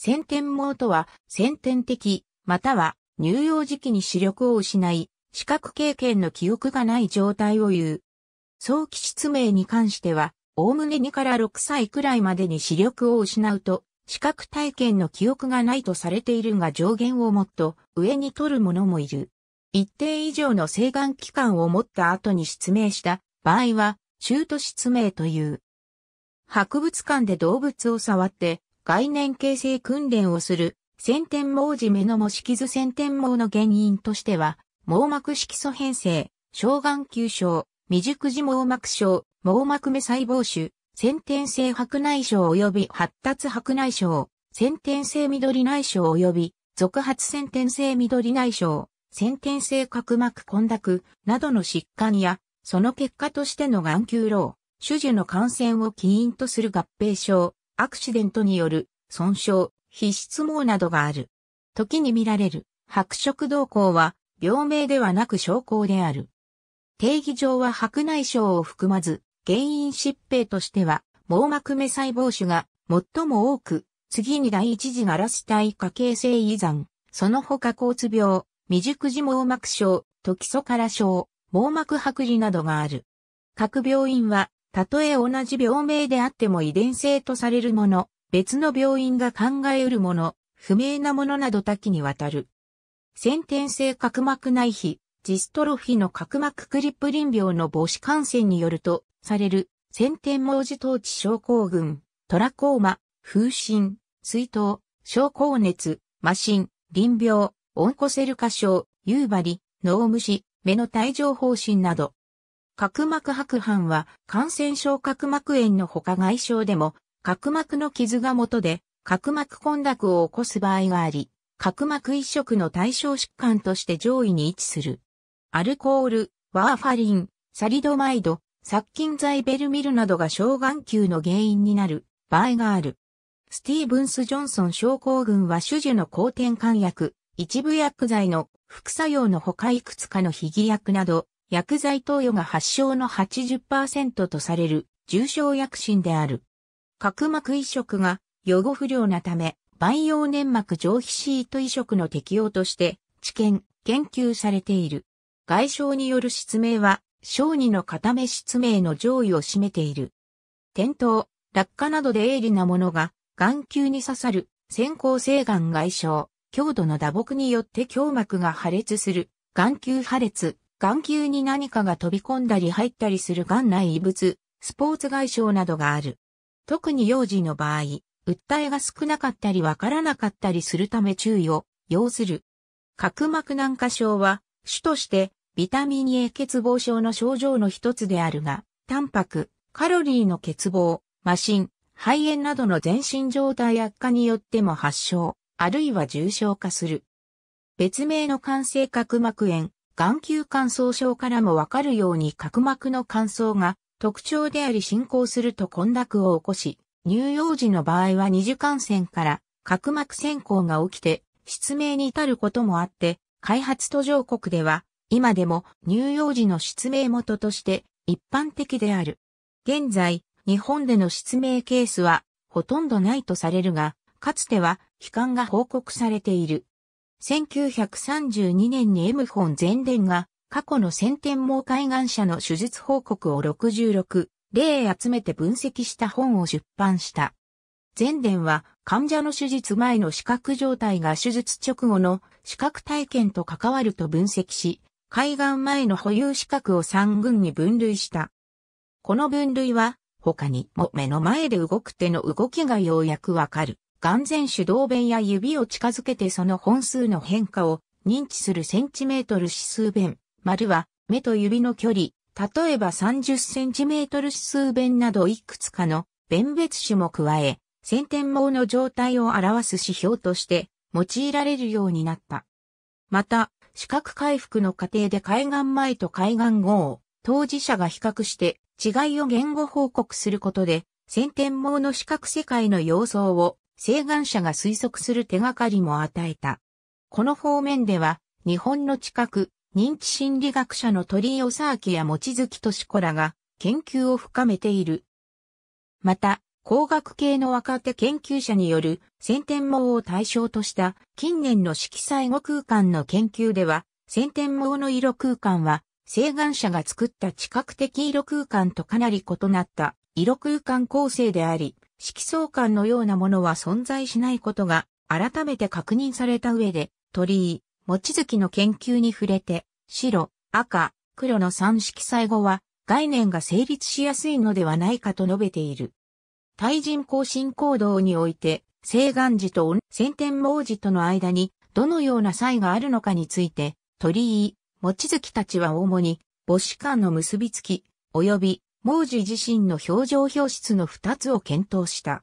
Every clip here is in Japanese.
先天網とは、先天的、または、乳幼児期に視力を失い、視覚経験の記憶がない状態を言う。早期失明に関しては、おおむね2から6歳くらいまでに視力を失うと、視覚体験の記憶がないとされているが上限をもっと上に取る者もいる。一定以上の請願期間を持った後に失明した場合は、中途失明という。博物館で動物を触って概念形成訓練をする、先天網締めの模式図先天網の原因としては、網膜色素変性、小眼球症、未熟児網膜症、網膜目細胞腫、先天性白内障及び発達白内障、先天性緑内障及び続発先天性緑内障、先天性角膜混濁などの疾患や、その結果としての眼球老、手術の感染を起因とする合併症、アクシデントによる損傷、皮質網などがある。時に見られる白色動向は病名ではなく症候である。定義上は白内障を含まず、原因疾病としては網膜目細胞腫が最も多く、次に第一次ガラス体下形性遺産、その他交通病、未熟児網膜症、トキソカラ症、網膜剥離などがある。各病院はたとえ同じ病名であっても遺伝性とされるもの、別の病院が考え得るもの、不明なものなど多岐にわたる。先天性角膜内皮、ジストロフィの角膜クリップリン病の母子感染によると、される、先天毛児統治症候群、トラコーマ、風疹、水筒、症候熱、麻疹、臨病、温コセル化症、夕張、脳虫、目の帯状方針など、角膜白斑は感染症角膜炎のほか外傷でも角膜の傷が元で角膜混濁を起こす場合があり、角膜移植の対象疾患として上位に位置する。アルコール、ワーファリン、サリドマイド、殺菌剤ベルミルなどが小眼球の原因になる場合がある。スティーブンス・ジョンソン症候群は種々の抗転換薬、一部薬剤の副作用のほかいくつかのヒギ薬など、薬剤投与が発症の80%とされる重症薬疹である。角膜移植が予後不良なため、培養粘膜上皮シート移植の適用として、治験、研究されている。外傷による失明は、小児の片目失明の上位を占めている。転倒、落下などで鋭利なものが、眼球に刺さる、先行性眼外傷、強度の打撲によって胸膜が破裂する、眼球破裂、眼球に何かが飛び込んだり入ったりする眼内異物、スポーツ外傷などがある。特に幼児の場合、訴えが少なかったりわからなかったりするため注意を要する。角膜軟化症は、主としてビタミン A 欠乏症の症状の一つであるが、タンパク、カロリーの欠乏、麻疹、肺炎などの全身状態悪化によっても発症、あるいは重症化する。別名の感性角膜炎、眼球乾燥症からもわかるように角膜の乾燥が特徴であり進行すると混濁を起こし、乳幼児の場合は二次感染から角膜先行が起きて失明に至ることもあって、開発途上国では今でも乳幼児の失明元として一般的である。現在、日本での失明ケースはほとんどないとされるが、かつては悲観が報告されている。1932年に M 本全伝が過去の先天網海岸者の手術報告を66例集めて分析した本を出版した。全伝は患者の手術前の視覚状態が手術直後の視覚体験と関わると分析し、海岸前の保有資格を3群に分類した。この分類は他にも目の前で動く手の動きがようやくわかる。眼前手動弁や指を近づけてその本数の変化を認知するセンチメートル指数弁、丸は目と指の距離、例えば30センチメートル指数弁などいくつかの弁別種も加え、先天網の状態を表す指標として用いられるようになった。また、視覚回復の過程で海岸前と海岸後を当事者が比較して違いを言語報告することで、先天網の視覚世界の様相を請願者が推測する手がかりも与えた。この方面では、日本の近く、認知心理学者の鳥井義明や望月敏子らが研究を深めている。また、工学系の若手研究者による先天網を対象とした近年の色彩語空間の研究では、先天網の色空間は、請願者が作った知覚的色空間とかなり異なった色空間構成であり、色相関のようなものは存在しないことが改めて確認された上で、鳥居、望月の研究に触れて、白、赤、黒の三色彩後は概念が成立しやすいのではないかと述べている。対人更新行動において、青岩寺と先天王寺との間にどのような差異があるのかについて、鳥居、望月たちは主に母子間の結びつき、及び毛樹自身の表情表出の二つを検討した。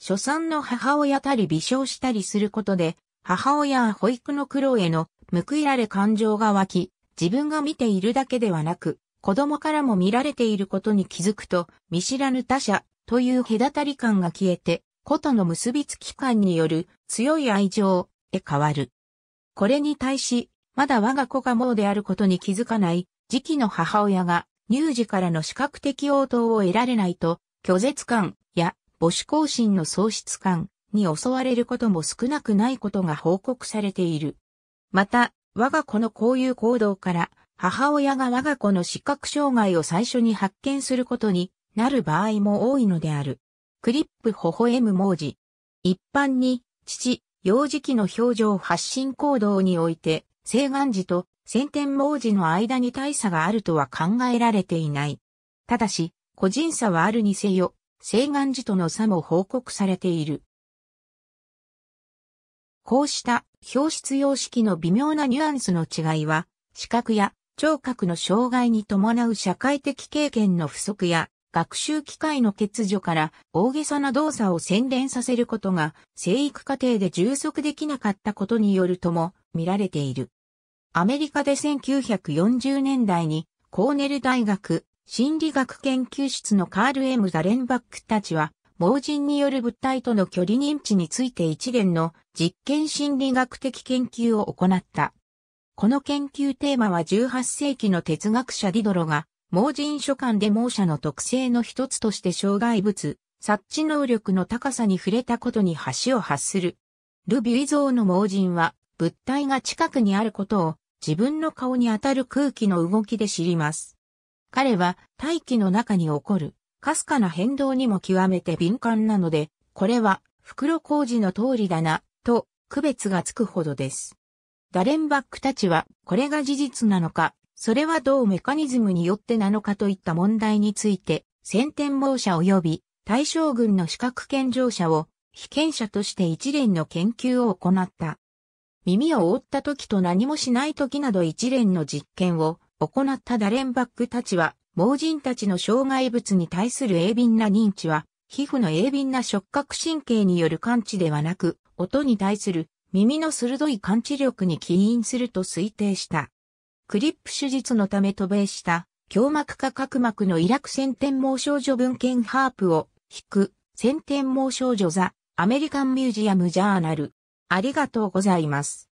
初産の母親たり微笑したりすることで、母親は保育の苦労への報いられ感情が湧き、自分が見ているだけではなく、子供からも見られていることに気づくと、見知らぬ他者という隔たり感が消えて、ことの結びつき感による強い愛情へ変わる。これに対し、まだ我が子がもうであることに気づかない時期の母親が乳児からの視覚的応答を得られないと、拒絶感や母子更新の喪失感に襲われることも少なくないことが報告されている。また、我が子のこういう行動から、母親が我が子の視覚障害を最初に発見することになる場合も多いのである。クリップ微笑む文字。一般に、父、幼児期の表情発信行動において、西岸寺と先天網寺の間に大差があるとは考えられていない。ただし、個人差はあるにせよ、西岸寺との差も報告されている。こうした表出様式の微妙なニュアンスの違いは、視覚や聴覚の障害に伴う社会的経験の不足や学習機会の欠如から大げさな動作を洗練させることが生育過程で充足できなかったことによるとも見られている。アメリカで1940年代にコーネル大学心理学研究室のカール・エムザレンバックたちは、盲人による物体との距離認知について一連の実験心理学的研究を行った。この研究テーマは18世紀の哲学者ディドロが、盲人書簡で盲者の特性の一つとして障害物、察知能力の高さに触れたことに橋を発する。ルビュイ像の盲人は、物体が近くにあることを自分の顔に当たる空気の動きで知ります。彼は大気の中に起こる、かすかな変動にも極めて敏感なので、これは、袋工事の通りだな、と、区別がつくほどです。ダレンバックたちは、これが事実なのか、それはどうメカニズムによってなのかといった問題について、先天亡者及び対象群の資格健常者を被験者として一連の研究を行った。耳を覆った時と何もしない時など一連の実験を行ったダレンバックたちは、盲人たちの障害物に対する鋭敏な認知は、皮膚の鋭敏な触覚神経による感知ではなく、音に対する耳の鋭い感知力に起因すると推定した。クリップ手術のため渡米した胸膜下角膜のイラク先天盲少女文献ハープを弾く先天盲少女ザ・アメリカンミュージアムジャーナルありがとうございます。